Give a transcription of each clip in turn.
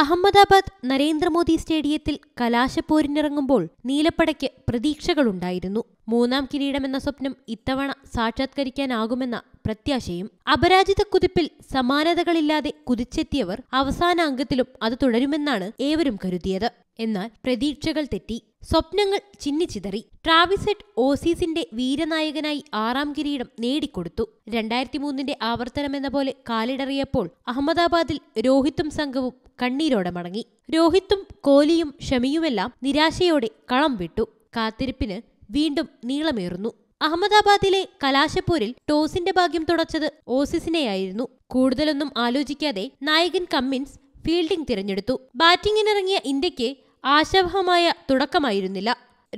അഹമ്മദാബാദ് നരേന്ദ്രമോദി സ്റ്റേഡിയത്തിൽ കലാശപ്പോരിനിറങ്ങുമ്പോൾ നീലപ്പടയ്ക്ക് പ്രതീക്ഷകളുണ്ടായിരുന്നു മൂന്നാം കിരീടമെന്ന സ്വപ്നം ഇത്തവണ സാക്ഷാത്കരിക്കാനാകുമെന്ന പ്രത്യാശയും അപരാജിത കുതിപ്പിൽ സമാനതകളില്ലാതെ കുതിച്ചെത്തിയവർ അവസാന അംഗത്തിലും അത് തുടരുമെന്നാണ് ഏവരും കരുതിയത് എന്നാൽ പ്രതീക്ഷകൾ തെറ്റി സ്വപ്നങ്ങൾ ചിന്നിച്ചിതറി ട്രാവിസെറ്റ് ഓസീസിന്റെ വീരനായകനായി ആറാം കിരീടം നേടിക്കൊടുത്തു രണ്ടായിരത്തി മൂന്നിന്റെ ആവർത്തനമെന്ന പോലെ കാലിടറിയപ്പോൾ അഹമ്മദാബാദിൽ രോഹിത്തും സംഘവും കണ്ണീരോടെ മടങ്ങി രോഹിത്തും കോലിയും ഷമിയുമെല്ലാം നിരാശയോടെ കളം വിട്ടു കാത്തിരിപ്പിന് വീണ്ടും നീളമേറുന്നു അഹമ്മദാബാദിലെ കലാശപ്പൂരിൽ ടോസിന്റെ ഭാഗ്യം തുടച്ചത് ഓസിസിനെയായിരുന്നു കൂടുതലൊന്നും ആലോചിക്കാതെ നായകൻ കമ്മിൻസ് ഫീൽഡിംഗ് തിരഞ്ഞെടുത്തു ബാറ്റിംഗിനിറങ്ങിയ ഇന്ത്യക്ക് ആശാവഹമായ തുടക്കമായിരുന്നില്ല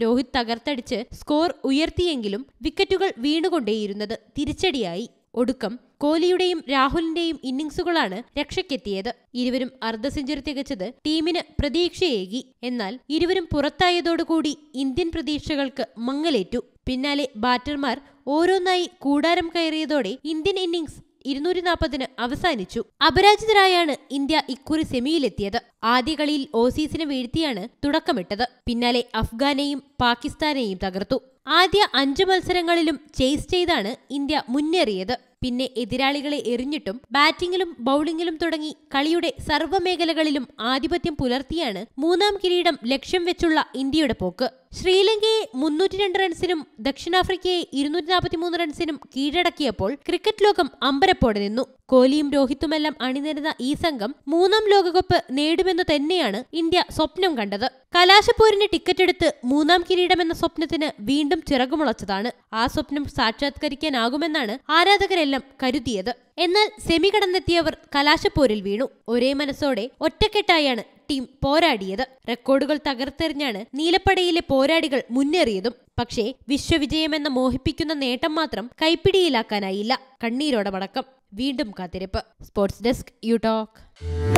രോഹിത് തകർത്തടിച്ച് സ്കോർ ഉയർത്തിയെങ്കിലും വിക്കറ്റുകൾ വീണുകൊണ്ടേയിരുന്നത് തിരിച്ചടിയായി ഒടുക്കം കോഹ്ലിയുടെയും രാഹുലിന്റെയും ഇന്നിംഗ്സുകളാണ് രക്ഷയ്ക്കെത്തിയത് ഇരുവരും അർദ്ധ സെഞ്ചുറി തികച്ചത് ടീമിന് പ്രതീക്ഷയേകി എന്നാൽ ഇരുവരും പുറത്തായതോടുകൂടി ഇന്ത്യൻ പ്രതീക്ഷകൾക്ക് മങ്ങലേറ്റു പിന്നാലെ ബാറ്റർമാർ ഓരോന്നായി കൂടാരം കയറിയതോടെ ഇന്ത്യൻ ഇന്നിംഗ്സ് ഇരുന്നൂറ്റി നാൽപ്പതിന് അവസാനിച്ചു അപരാജിതരായാണ് ഇന്ത്യ ഇക്കുറി സെമിയിലെത്തിയത് ആദ്യ കളിയിൽ ഓസീസിനെ വീഴ്ത്തിയാണ് തുടക്കമിട്ടത് പിന്നാലെ അഫ്ഗാനെയും പാകിസ്ഥാനെയും തകർത്തു ആദ്യ അഞ്ച് മത്സരങ്ങളിലും ചേസ് ചെയ്താണ് ഇന്ത്യ മുന്നേറിയത് പിന്നെ എതിരാളികളെ എറിഞ്ഞിട്ടും ബാറ്റിംഗിലും ബൗളിംഗിലും തുടങ്ങി കളിയുടെ സർവ്വമേഖലകളിലും ആധിപത്യം പുലർത്തിയാണ് മൂന്നാം കിരീടം ലക്ഷ്യം വെച്ചുള്ള ഇന്ത്യയുടെ പോക്ക് ശ്രീലങ്കയെ മുന്നൂറ്റി രണ്ട് റൺസിനും ദക്ഷിണാഫ്രിക്കയെ ഇരുന്നൂറ്റി നാൽപ്പത്തിമൂന്ന് റൺസിനും കീഴടക്കിയപ്പോൾ ക്രിക്കറ്റ് ലോകം അമ്പരപ്പോടെ നിന്നു കോഹ്ലിയും രോഹിത്തുമെല്ലാം അണിനിരുന്ന ഈ സംഘം മൂന്നാം ലോകകപ്പ് നേടുമെന്ന് തന്നെയാണ് ഇന്ത്യ സ്വപ്നം കണ്ടത് കലാശപ്പോരിന് എടുത്ത് മൂന്നാം കിരീടമെന്ന സ്വപ്നത്തിന് വീണ്ടും ചിറകുമുളച്ചതാണ് ആ സ്വപ്നം സാക്ഷാത്കരിക്കാനാകുമെന്നാണ് ആരാധകരെല്ലാം കരുതിയത് എന്നാൽ സെമി കടന്നെത്തിയവർ കലാശപ്പോരിൽ വീണു ഒരേ മനസ്സോടെ ഒറ്റക്കെട്ടായാണ് ടീം പോരാടിയത് റെക്കോർഡുകൾ തകർത്തെറിഞ്ഞാണ് നീലപ്പടയിലെ പോരാടികൾ മുന്നേറിയതും പക്ഷേ വിശ്വവിജയമെന്ന മോഹിപ്പിക്കുന്ന നേട്ടം മാത്രം കൈപ്പിടിയിലാക്കാനായില്ല കണ്ണീരോടെ മടക്കം വീണ്ടും കാത്തിരിപ്പ് സ്പോർട്സ് ഡെസ്ക് യു ടോക്ക്